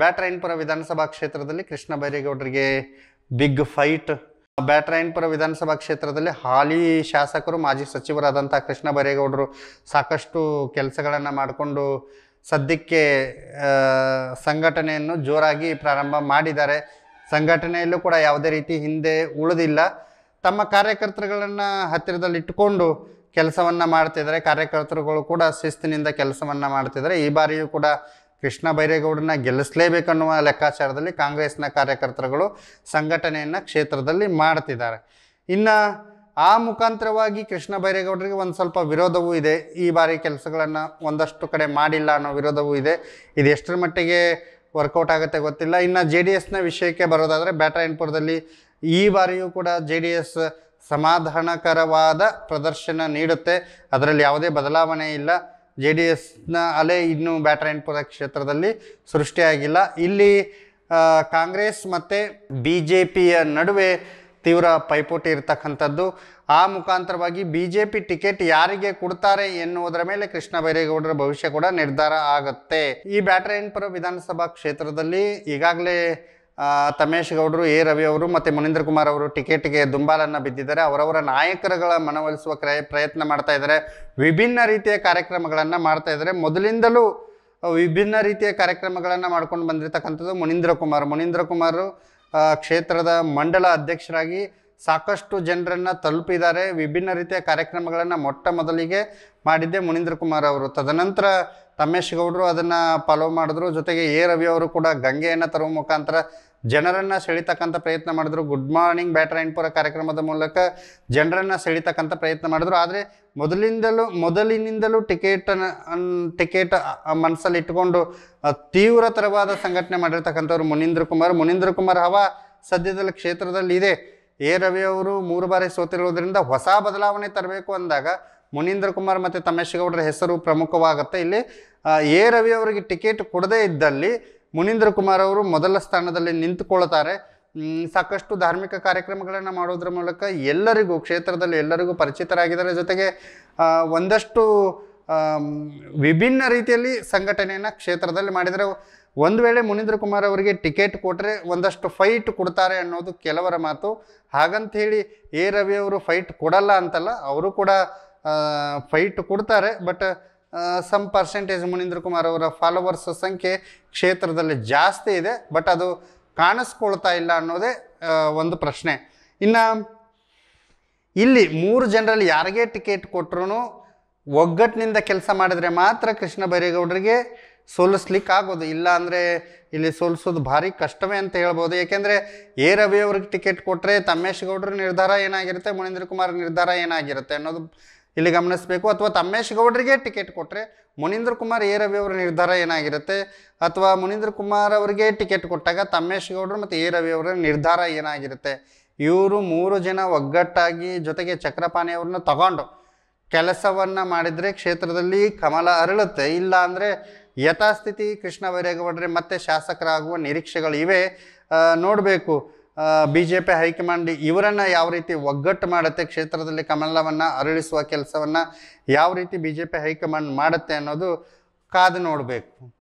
ಬ್ಯಾಟ್ರಾಯನ್ಪುರ ವಿಧಾನಸಭಾ ಕ್ಷೇತ್ರದಲ್ಲಿ ಕೃಷ್ಣ ಬೈರೇಗೌಡರಿಗೆ ಬಿಗ್ ಫೈಟ್ ಬ್ಯಾಟ್ರಾಯನ್ಪುರ ವಿಧಾನಸಭಾ ಕ್ಷೇತ್ರದಲ್ಲಿ ಹಾಲಿ ಶಾಸಕರು ಮಾಜಿ ಸಚಿವರಾದಂಥ ಕೃಷ್ಣ ಬೈರೇಗೌಡರು ಸಾಕಷ್ಟು ಕೆಲಸಗಳನ್ನು ಮಾಡಿಕೊಂಡು ಸದ್ಯಕ್ಕೆ ಸಂಘಟನೆಯನ್ನು ಜೋರಾಗಿ ಪ್ರಾರಂಭ ಮಾಡಿದ್ದಾರೆ ಸಂಘಟನೆಯಲ್ಲೂ ಕೂಡ ಯಾವುದೇ ರೀತಿ ಹಿಂದೆ ಉಳಿದಿಲ್ಲ ತಮ್ಮ ಕಾರ್ಯಕರ್ತರುಗಳನ್ನು ಹತ್ತಿರದಲ್ಲಿಟ್ಟುಕೊಂಡು ಕೆಲಸವನ್ನು ಮಾಡ್ತಿದ್ದಾರೆ ಕಾರ್ಯಕರ್ತರುಗಳು ಕೂಡ ಶಿಸ್ತಿನಿಂದ ಕೆಲಸವನ್ನು ಮಾಡ್ತಿದ್ದಾರೆ ಈ ಬಾರಿಯೂ ಕೂಡ ಕೃಷ್ಣ ಬೈರೇಗೌಡನ ಗೆಲ್ಲಿಸಲೇಬೇಕನ್ನುವ ಲೆಕ್ಕಾಚಾರದಲ್ಲಿ ಕಾಂಗ್ರೆಸ್ನ ಕಾರ್ಯಕರ್ತರುಗಳು ಸಂಘಟನೆಯನ್ನು ಕ್ಷೇತ್ರದಲ್ಲಿ ಮಾಡ್ತಿದ್ದಾರೆ ಇನ್ನು ಆ ಮುಖಾಂತರವಾಗಿ ಕೃಷ್ಣ ಬೈರೇಗೌಡರಿಗೆ ಒಂದು ಸ್ವಲ್ಪ ವಿರೋಧವೂ ಇದೆ ಈ ಬಾರಿ ಕೆಲಸಗಳನ್ನು ಒಂದಷ್ಟು ಕಡೆ ಮಾಡಿಲ್ಲ ಅನ್ನೋ ವಿರೋಧವೂ ಇದೆ ಇದು ಎಷ್ಟರ ಮಟ್ಟಿಗೆ ವರ್ಕೌಟ್ ಆಗುತ್ತೆ ಗೊತ್ತಿಲ್ಲ ಇನ್ನು ಜೆ ಡಿ ಎಸ್ನ ವಿಷಯಕ್ಕೆ ಬರೋದಾದರೆ ಬ್ಯಾಟ್ರಾಯನ್ಪುರದಲ್ಲಿ ಈ ಬಾರಿಯೂ ಕೂಡ ಜೆ ಡಿ ಎಸ್ ಸಮಾಧಾನಕರವಾದ ಪ್ರದರ್ಶನ ನೀಡುತ್ತೆ ಅದರಲ್ಲಿ ಯಾವುದೇ ಬದಲಾವಣೆ ಇಲ್ಲ ಜೆ ಡಿ ಎಸ್ನ ಅಲೆ ಇನ್ನೂ ಬ್ಯಾಟರ್ ಕ್ಷೇತ್ರದಲ್ಲಿ ಸೃಷ್ಟಿಯಾಗಿಲ್ಲ ಇಲ್ಲಿ ಕಾಂಗ್ರೆಸ್ ಮತ್ತು ಬಿ ಜೆ ಪಿಯ ನಡುವೆ ತೀವ್ರ ಪೈಪೋಟಿ ಇರತಕ್ಕಂಥದ್ದು ಆ ಮುಖಾಂತರವಾಗಿ ಬಿ ಜೆ ಪಿ ಟಿಕೆಟ್ ಯಾರಿಗೆ ಕೊಡ್ತಾರೆ ಎನ್ನುವುದರ ಮೇಲೆ ಕೃಷ್ಣ ಬೈರೇಗೌಡರ ಭವಿಷ್ಯ ಕೂಡ ನಿರ್ಧಾರ ಆಗುತ್ತೆ ಈ ಬ್ಯಾಟರಾಯನ್ಪುರ ವಿಧಾನಸಭಾ ಕ್ಷೇತ್ರದಲ್ಲಿ ಈಗಾಗಲೇ ತಮೇಶ್ ಗೌಡರು ಎ ರವಿ ಅವರು ಮತ್ತು ಮುನೀಂದ್ರ ಕುಮಾರ್ ಅವರು ಟಿಕೆಟ್ಗೆ ದುಂಬಾಲನ್ನು ಬಿದ್ದಿದ್ದಾರೆ ಅವರವರ ನಾಯಕರುಗಳ ಮನವೊಲಿಸುವ ಕ್ರಯ ಪ್ರಯತ್ನ ಮಾಡ್ತಾ ಇದ್ದಾರೆ ವಿಭಿನ್ನ ರೀತಿಯ ಕಾರ್ಯಕ್ರಮಗಳನ್ನು ಮಾಡ್ತಾ ಇದ್ದಾರೆ ಮೊದಲಿಂದಲೂ ವಿಭಿನ್ನ ರೀತಿಯ ಕಾರ್ಯಕ್ರಮಗಳನ್ನು ಮಾಡ್ಕೊಂಡು ಬಂದಿರತಕ್ಕಂಥದ್ದು ಮುನೀಂದ್ರ ಕುಮಾರ್ ಮುನೀಂದ್ರ ಕುಮಾರ್ ಕ್ಷೇತ್ರದ ಮಂಡಲ ಅಧ್ಯಕ್ಷರಾಗಿ ಸಾಕಷ್ಟು ಜನರನ್ನು ತಲುಪಿದ್ದಾರೆ ವಿಭಿನ್ನ ರೀತಿಯ ಕಾರ್ಯಕ್ರಮಗಳನ್ನು ಮೊಟ್ಟ ಮೊದಲಿಗೆ ಮಾಡಿದ್ದೆ ಮುನೀಂದ್ರ ಕುಮಾರ್ ಅವರು ತದನಂತರ ರಮೇಶ್ ಗೌಡರು ಅದನ್ನು ಫಾಲೋ ಮಾಡಿದ್ರು ಜೊತೆಗೆ ಎ ರವಿ ಅವರು ಕೂಡ ಗಂಗೆಯನ್ನು ತರುವ ಮುಖಾಂತರ ಜನರನ್ನು ಸೆಳೀತಕ್ಕಂಥ ಪ್ರಯತ್ನ ಮಾಡಿದ್ರು ಗುಡ್ ಮಾರ್ನಿಂಗ್ ಬ್ಯಾಟರ್ ಕಾರ್ಯಕ್ರಮದ ಮೂಲಕ ಜನರನ್ನು ಸೆಳೀತಕ್ಕಂಥ ಪ್ರಯತ್ನ ಮಾಡಿದ್ರು ಆದರೆ ಮೊದಲಿಂದಲೂ ಮೊದಲಿನಿಂದಲೂ ಟಿಕೆಟನ್ನು ಟಿಕೆಟ್ ಮನಸ್ಸಲ್ಲಿ ಇಟ್ಟುಕೊಂಡು ತೀವ್ರತರವಾದ ಸಂಘಟನೆ ಮಾಡಿರ್ತಕ್ಕಂಥವ್ರು ಮುನೀಂದ್ರ ಕುಮಾರ್ ಮುನೀಂದ್ರ ಕುಮಾರ್ ಹವಾ ಸದ್ಯದಲ್ಲಿ ಕ್ಷೇತ್ರದಲ್ಲಿ ಇದೆ ಎ ರವಿಯವರು ಮೂರು ಬಾರಿ ಸೋತಿರುವುದರಿಂದ ಹೊಸ ಬದಲಾವಣೆ ತರಬೇಕು ಅಂದಾಗ ಮುನೀಂದ್ರ ಕುಮಾರ್ ಮತ್ತು ಗೌಡರ ಹೆಸರು ಪ್ರಮುಖವಾಗುತ್ತೆ ಇಲ್ಲಿ ಎ ರವಿಯವರಿಗೆ ಟಿಕೆಟ್ ಕೊಡದೇ ಇದ್ದಲ್ಲಿ ಮುನೀಂದ್ರ ಕುಮಾರ್ ಅವರು ಮೊದಲ ಸ್ಥಾನದಲ್ಲಿ ನಿಂತುಕೊಳ್ತಾರೆ ಸಾಕಷ್ಟು ಧಾರ್ಮಿಕ ಕಾರ್ಯಕ್ರಮಗಳನ್ನು ಮಾಡೋದ್ರ ಮೂಲಕ ಎಲ್ಲರಿಗೂ ಕ್ಷೇತ್ರದಲ್ಲಿ ಎಲ್ಲರಿಗೂ ಪರಿಚಿತರಾಗಿದ್ದಾರೆ ಜೊತೆಗೆ ಒಂದಷ್ಟು ವಿಭಿನ್ನ ರೀತಿಯಲ್ಲಿ ಸಂಘಟನೆಯನ್ನು ಕ್ಷೇತ್ರದಲ್ಲಿ ಮಾಡಿದರೆ ಒಂದು ವೇಳೆ ಮುನೀಂದ್ರ ಕುಮಾರ್ ಅವರಿಗೆ ಟಿಕೆಟ್ ಕೊಟ್ಟರೆ ಒಂದಷ್ಟು ಫೈಟ್ ಕೊಡ್ತಾರೆ ಅನ್ನೋದು ಕೆಲವರ ಮಾತು ಹಾಗಂತ ಹೇಳಿ ಎ ರವಿ ಅವರು ಫೈಟ್ ಕೊಡಲ್ಲ ಅಂತಲ್ಲ ಅವರು ಕೂಡ ಫೈಟ್ ಕೊಡ್ತಾರೆ but some percentage Munindra Kumar ಅವರ ಫಾಲೋವರ್ಸ್ ಸಂಖ್ಯೆ ಕ್ಷೇತ್ರದಲ್ಲಿ ಜಾಸ್ತಿ ಇದೆ ಬಟ್ ಅದು ಕಾಣಿಸ್ಕೊಳ್ತಾ ಇಲ್ಲ ಅನ್ನೋದೇ ಒಂದು ಪ್ರಶ್ನೆ ಇನ್ನು ಇಲ್ಲಿ ಮೂರು ಜನರಲ್ಲಿ ಯಾರಿಗೆ ಟಿಕೆಟ್ ಕೊಟ್ಟರು ಒಗ್ಗಟ್ಟಿನಿಂದ ಕೆಲಸ ಮಾಡಿದರೆ ಮಾತ್ರ ಕೃಷ್ಣ ಬೈರೇಗೌಡರಿಗೆ ಸೋಲಿಸ್ಲಿಕ್ಕೆ ಆಗೋದು ಇಲ್ಲ ಅಂದರೆ ಇಲ್ಲಿ ಸೋಲಿಸೋದು ಭಾರಿ ಕಷ್ಟವೇ ಅಂತ ಹೇಳ್ಬೋದು ಏಕೆಂದರೆ ಎ ರವಿ ಅವ್ರಿಗೆ ಟಿಕೆಟ್ ಕೊಟ್ಟರೆ ತಮ್ಮೇಶ್ ಗೌಡ್ರ ನಿರ್ಧಾರ ಏನಾಗಿರುತ್ತೆ ಮುನೀಂದ್ರ ಕುಮಾರ್ ನಿರ್ಧಾರ ಏನಾಗಿರುತ್ತೆ ಅನ್ನೋದು ಇಲ್ಲಿ ಗಮನಿಸಬೇಕು ಅಥವಾ ತಮ್ಮೇಶ್ ಗೌಡ್ರಿಗೆ ಟಿಕೆಟ್ ಕೊಟ್ಟರೆ ಮುನೀಂದ್ರ ಕುಮಾರ್ ಎ ರವಿ ಅವ್ರ ನಿರ್ಧಾರ ಏನಾಗಿರುತ್ತೆ ಅಥವಾ ಮುನೀಂದ್ರ ಕುಮಾರ್ ಅವರಿಗೆ ಟಿಕೆಟ್ ಕೊಟ್ಟಾಗ ತಮ್ಮೇಶ್ ಗೌಡ್ರು ಮತ್ತು ಎ ರವಿ ಅವರ ನಿರ್ಧಾರ ಏನಾಗಿರುತ್ತೆ ಇವರು ಮೂರು ಜನ ಒಗ್ಗಟ್ಟಾಗಿ ಜೊತೆಗೆ ಚಕ್ರಪಾಣಿ ಅವ್ರನ್ನ ತಗೊಂಡು ಕೆಲಸವನ್ನು ಮಾಡಿದರೆ ಕ್ಷೇತ್ರದಲ್ಲಿ ಕಮಲ ಅರಳುತ್ತೆ ಇಲ್ಲ ಅಂದರೆ ಯಥಾಸ್ಥಿತಿ ಕೃಷ್ಣ ಬೈರೇಗೌಡರೇ ಮತ್ತೆ ಶಾಸಕರಾಗುವ ನಿರೀಕ್ಷೆಗಳು ಇವೆ ನೋಡಬೇಕು ಬಿ ಜೆ ಪಿ ಹೈಕಮಾಂಡ್ ಇವರನ್ನು ಯಾವ ರೀತಿ ಒಗ್ಗಟ್ಟು ಮಾಡುತ್ತೆ ಕ್ಷೇತ್ರದಲ್ಲಿ ಕಮಲವನ್ನು ಅರಳಿಸುವ ಕೆಲಸವನ್ನು ಯಾವ ರೀತಿ ಬಿ ಜೆ ಪಿ ಹೈಕಮಾಂಡ್ ಮಾಡುತ್ತೆ ಅನ್ನೋದು ಕಾದು ನೋಡಬೇಕು